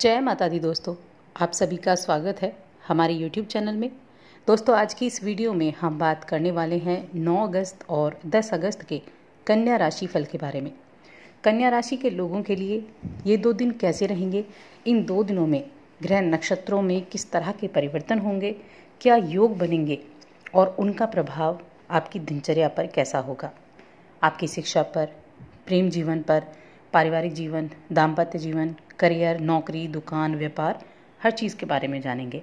जय माता दी दोस्तों आप सभी का स्वागत है हमारे YouTube चैनल में दोस्तों आज की इस वीडियो में हम बात करने वाले हैं 9 अगस्त और 10 अगस्त के कन्या राशि फल के बारे में कन्या राशि के लोगों के लिए ये दो दिन कैसे रहेंगे इन दो दिनों में ग्रह नक्षत्रों में किस तरह के परिवर्तन होंगे क्या योग बनेंगे और उनका प्रभाव आपकी दिनचर्या पर कैसा होगा आपकी शिक्षा पर प्रेम जीवन पर पारिवारिक जीवन दाम्पत्य जीवन करियर नौकरी दुकान व्यापार हर चीज़ के बारे में जानेंगे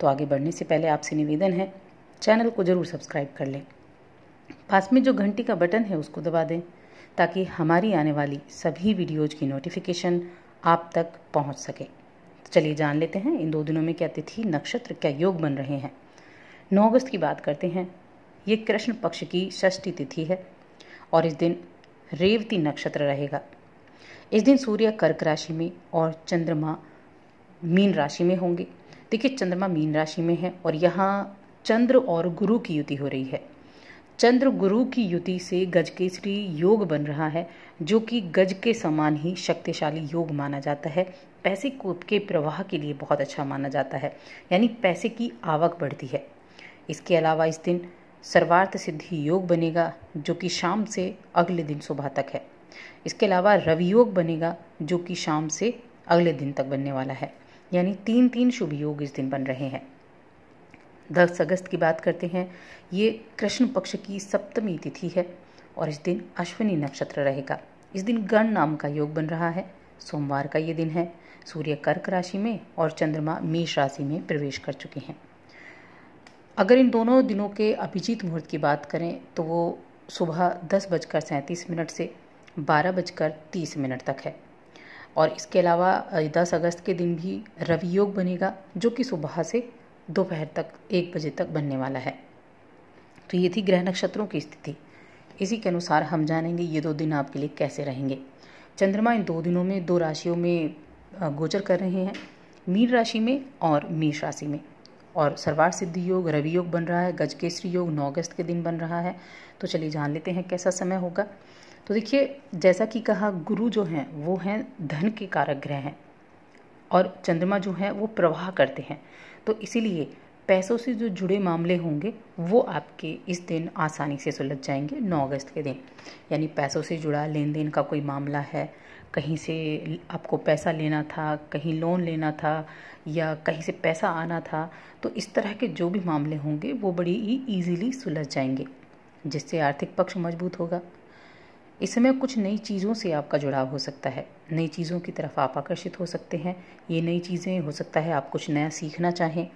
तो आगे बढ़ने से पहले आपसे निवेदन है चैनल को ज़रूर सब्सक्राइब कर लें पास में जो घंटी का बटन है उसको दबा दें ताकि हमारी आने वाली सभी वीडियोज की नोटिफिकेशन आप तक पहुंच सके तो चलिए जान लेते हैं इन दो दिनों में क्या तिथि नक्षत्र क्या योग बन रहे हैं नौ अगस्त की बात करते हैं ये कृष्ण पक्ष की षष्ठी तिथि है और इस दिन रेवती नक्षत्र रहेगा इस दिन सूर्य कर्क राशि में और चंद्रमा मीन राशि में होंगे देखिए चंद्रमा मीन राशि में है और यहाँ चंद्र और गुरु की युति हो रही है चंद्र गुरु की युति से गजकेसरी योग बन रहा है जो कि गज के समान ही शक्तिशाली योग माना जाता है पैसे के प्रवाह के लिए बहुत अच्छा माना जाता है यानी पैसे की आवक बढ़ती है इसके अलावा इस दिन सर्वार्थ सिद्धि योग बनेगा जो कि शाम से अगले दिन सुबह तक है इसके अलावा रवि योग बनेगा जो कि शाम से अगले दिन तक बनने वाला है यानी तीन तीन शुभ योग इस दिन बन रहे हैं दस अगस्त की बात करते हैं ये कृष्ण पक्ष की सप्तमी तिथि है और इस दिन अश्विनी नक्षत्र रहेगा इस दिन गण नाम का योग बन रहा है सोमवार का ये दिन है सूर्य कर्क राशि में और चंद्रमा मेष राशि में प्रवेश कर चुके हैं अगर इन दोनों दिनों के अभिजीत मुहूर्त की बात करें तो वो सुबह दस बजकर सैंतीस मिनट से बारह बजकर तीस मिनट तक है और इसके अलावा दस अगस्त के दिन भी रवि योग बनेगा जो कि सुबह से दोपहर तक एक बजे तक बनने वाला है तो ये थी ग्रह नक्षत्रों की स्थिति इसी के अनुसार हम जानेंगे ये दो दिन आपके लिए कैसे रहेंगे चंद्रमा इन दो दिनों में दो राशियों में गोचर कर रहे हैं मीन राशि में और मेष राशि में और सर्वार सिद्धि योग रवि योग बन रहा है गजकेसरी योग नौ अगस्त के दिन बन रहा है तो चलिए जान लेते हैं कैसा समय होगा तो देखिए जैसा कि कहा गुरु जो हैं वो हैं धन के कारक ग्रह हैं और चंद्रमा जो है वो प्रवाह करते हैं तो इसीलिए पैसों से जो जुड़े मामले होंगे वो आपके इस दिन आसानी से सुलझ जाएंगे 9 अगस्त के दिन यानी पैसों से जुड़ा लेन देन का कोई मामला है कहीं से आपको पैसा लेना था कहीं लोन लेना था या कहीं से पैसा आना था तो इस तरह के जो भी मामले होंगे वो बड़ी ही ईजीली सुलझ जाएंगे जिससे आर्थिक पक्ष मजबूत होगा इस समय कुछ नई चीज़ों से आपका जुड़ाव हो सकता है नई चीज़ों की तरफ आप आकर्षित हो सकते हैं ये नई चीज़ें हो सकता है आप कुछ नया सीखना चाहें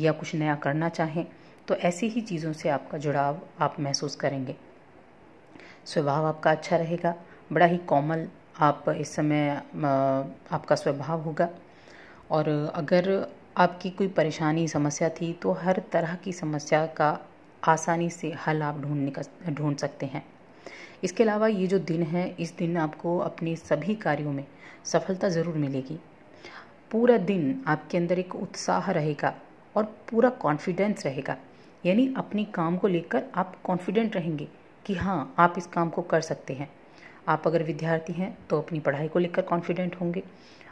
या कुछ नया करना चाहें तो ऐसी ही चीज़ों से आपका जुड़ाव आप महसूस करेंगे स्वभाव आपका अच्छा रहेगा बड़ा ही कोमल आप इस समय आपका स्वभाव होगा और अगर आपकी कोई परेशानी समस्या थी तो हर तरह की समस्या का आसानी से हल आप ढूंढ निकल ढूंढ सकते हैं इसके अलावा ये जो दिन है इस दिन आपको अपने सभी कार्यों में सफलता ज़रूर मिलेगी पूरा दिन आपके अंदर एक उत्साह रहेगा और पूरा कॉन्फिडेंस रहेगा यानी अपने काम को लेकर आप कॉन्फिडेंट रहेंगे कि हाँ आप इस काम को कर सकते हैं आप अगर विद्यार्थी हैं तो अपनी पढ़ाई को लेकर कॉन्फिडेंट होंगे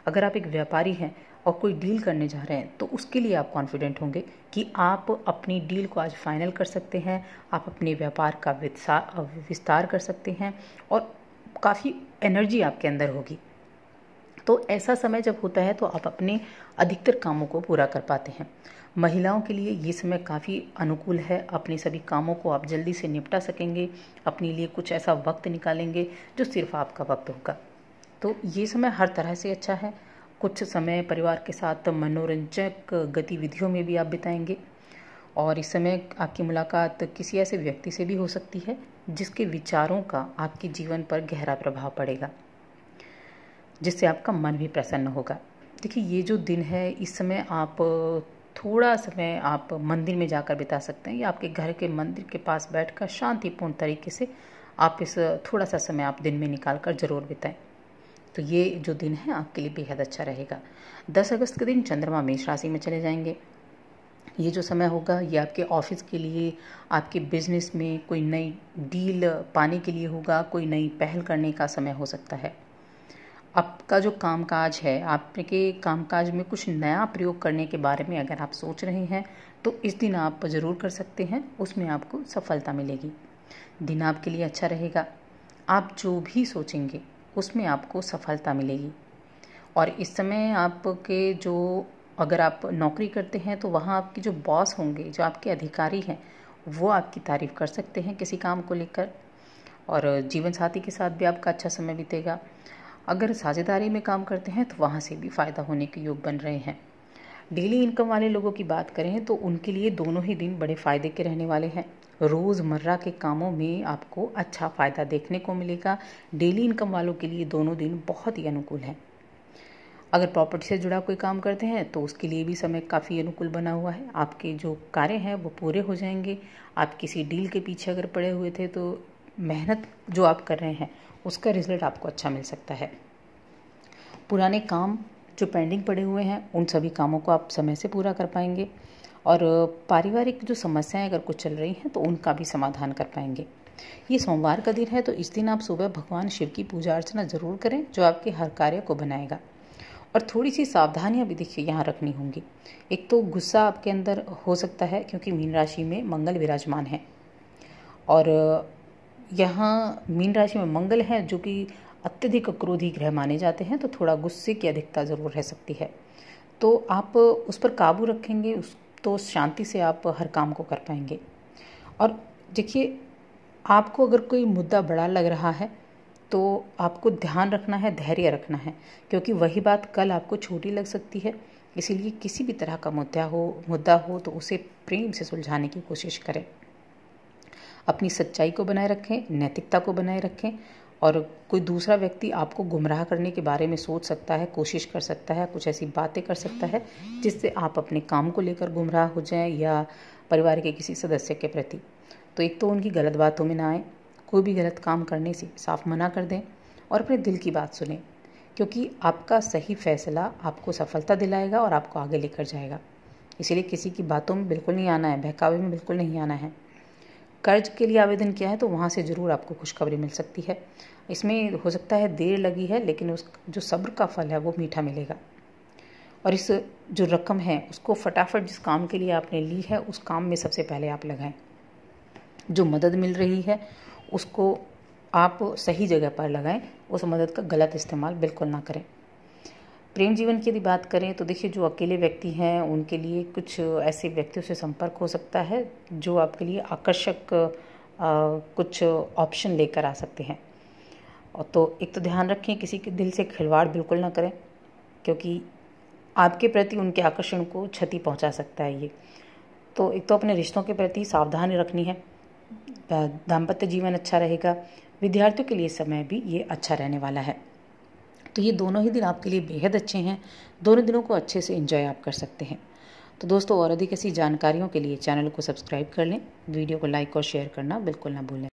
अगर आप एक व्यापारी हैं और कोई डील करने जा रहे हैं तो उसके लिए आप कॉन्फिडेंट होंगे कि आप अपनी डील को आज फाइनल कर सकते हैं आप अपने व्यापार का विस्तार कर सकते हैं और काफ़ी एनर्जी आपके अंदर होगी तो ऐसा समय जब होता है तो आप अपने अधिकतर कामों को पूरा कर पाते हैं महिलाओं के लिए ये समय काफ़ी अनुकूल है अपने सभी कामों को आप जल्दी से निपटा सकेंगे अपने लिए कुछ ऐसा वक्त निकालेंगे जो सिर्फ आपका वक्त होगा तो ये समय हर तरह से अच्छा है कुछ समय परिवार के साथ मनोरंजक गतिविधियों में भी आप बिताएंगे और इस समय आपकी मुलाकात किसी ऐसे व्यक्ति से भी हो सकती है जिसके विचारों का आपके जीवन पर गहरा प्रभाव पड़ेगा जिससे आपका मन भी प्रसन्न होगा देखिए ये जो दिन है इस समय आप थोड़ा समय आप मंदिर में जाकर बिता सकते हैं या आपके घर के मंदिर के पास बैठकर शांतिपूर्ण तरीके से आप इस थोड़ा सा समय आप दिन में निकाल कर ज़रूर बिताएं तो ये जो दिन है आपके लिए बेहद अच्छा रहेगा दस अगस्त के दिन चंद्रमा मेष राशि में चले जाएंगे ये जो समय होगा ये आपके ऑफिस के लिए आपके बिजनेस में कोई नई डील पाने के लिए होगा कोई नई पहल करने का समय हो सकता है आपका जो कामकाज है आपके कामकाज में कुछ नया प्रयोग करने के बारे में अगर आप सोच रहे हैं तो इस दिन आप ज़रूर कर सकते हैं उसमें आपको सफलता मिलेगी दिन आपके लिए अच्छा रहेगा आप जो भी सोचेंगे उसमें आपको सफलता मिलेगी और इस समय आपके जो अगर आप नौकरी करते हैं तो वहाँ आपके जो बॉस होंगे जो आपके अधिकारी हैं वो आपकी तारीफ़ कर सकते हैं किसी काम को लेकर और जीवन साथी के साथ भी आपका अच्छा समय बीतेगा अगर साझेदारी में काम करते हैं तो वहाँ से भी फ़ायदा होने के योग बन रहे हैं डेली इनकम वाले लोगों की बात करें तो उनके लिए दोनों ही दिन बड़े फ़ायदे के रहने वाले हैं रोज़मर्रा के कामों में आपको अच्छा फ़ायदा देखने को मिलेगा डेली इनकम वालों के लिए दोनों दिन बहुत ही अनुकूल हैं अगर प्रॉपर्टी से जुड़ा कोई काम करते हैं तो उसके लिए भी समय काफ़ी अनुकूल बना हुआ है आपके जो कार्य हैं वो पूरे हो जाएंगे आप किसी डील के पीछे अगर पड़े हुए थे तो मेहनत जो आप कर रहे हैं उसका रिजल्ट आपको अच्छा मिल सकता है पुराने काम जो पेंडिंग पड़े हुए हैं उन सभी कामों को आप समय से पूरा कर पाएंगे और पारिवारिक जो समस्याएं अगर कुछ चल रही हैं तो उनका भी समाधान कर पाएंगे ये सोमवार का दिन है तो इस दिन आप सुबह भगवान शिव की पूजा अर्चना ज़रूर करें जो आपके हर कार्य को बनाएगा और थोड़ी सी सावधानियां भी देखिए यहाँ रखनी होंगी एक तो गुस्सा आपके अंदर हो सकता है क्योंकि मीन राशि में मंगल विराजमान है और यहाँ मीन राशि में मंगल है जो कि अत्यधिक क्रोधी ग्रह माने जाते हैं तो थोड़ा गुस्से की अधिकता ज़रूर रह सकती है तो आप उस पर काबू रखेंगे उस तो शांति से आप हर काम को कर पाएंगे और देखिए आपको अगर कोई मुद्दा बड़ा लग रहा है तो आपको ध्यान रखना है धैर्य रखना है क्योंकि वही बात कल आपको छोटी लग सकती है इसीलिए किसी भी तरह का मुद्दा हो मुद्दा हो तो उसे प्रेम से सुलझाने की कोशिश करें अपनी सच्चाई को बनाए रखें नैतिकता को बनाए रखें और कोई दूसरा व्यक्ति आपको गुमराह करने के बारे में सोच सकता है कोशिश कर सकता है कुछ ऐसी बातें कर सकता है जिससे आप अपने काम को लेकर गुमराह हो जाएं या परिवार के किसी सदस्य के प्रति तो एक तो उनकी गलत बातों में ना आए कोई भी गलत काम करने से साफ मना कर दें और अपने दिल की बात सुने क्योंकि आपका सही फैसला आपको सफलता दिलाएगा और आपको आगे लेकर जाएगा इसीलिए किसी की बातों में बिल्कुल नहीं आना है बहकावे में बिल्कुल नहीं आना है कर्ज के लिए आवेदन किया है तो वहाँ से ज़रूर आपको खुशखबरी मिल सकती है इसमें हो सकता है देर लगी है लेकिन उस जो सब्र का फल है वो मीठा मिलेगा और इस जो रकम है उसको फटाफट जिस काम के लिए आपने ली है उस काम में सबसे पहले आप लगाएं जो मदद मिल रही है उसको आप सही जगह पर लगाएं उस मदद का गलत इस्तेमाल बिल्कुल ना करें प्रेम जीवन की यदि बात करें तो देखिए जो अकेले व्यक्ति हैं उनके लिए कुछ ऐसे व्यक्तियों से संपर्क हो सकता है जो आपके लिए आकर्षक कुछ ऑप्शन लेकर आ सकते हैं और तो एक तो ध्यान रखें किसी के दिल से खिलवाड़ बिल्कुल ना करें क्योंकि आपके प्रति उनके आकर्षण को क्षति पहुंचा सकता है ये तो एक तो अपने रिश्तों के प्रति सावधानी रखनी है दाम्पत्य जीवन अच्छा रहेगा विद्यार्थियों के लिए समय भी ये अच्छा रहने वाला है तो ये दोनों ही दिन आपके लिए बेहद अच्छे हैं दोनों दिनों को अच्छे से इंजॉय आप कर सकते हैं तो दोस्तों और अधिक ऐसी जानकारियों के लिए चैनल को सब्सक्राइब कर लें वीडियो को लाइक और शेयर करना बिल्कुल ना भूलें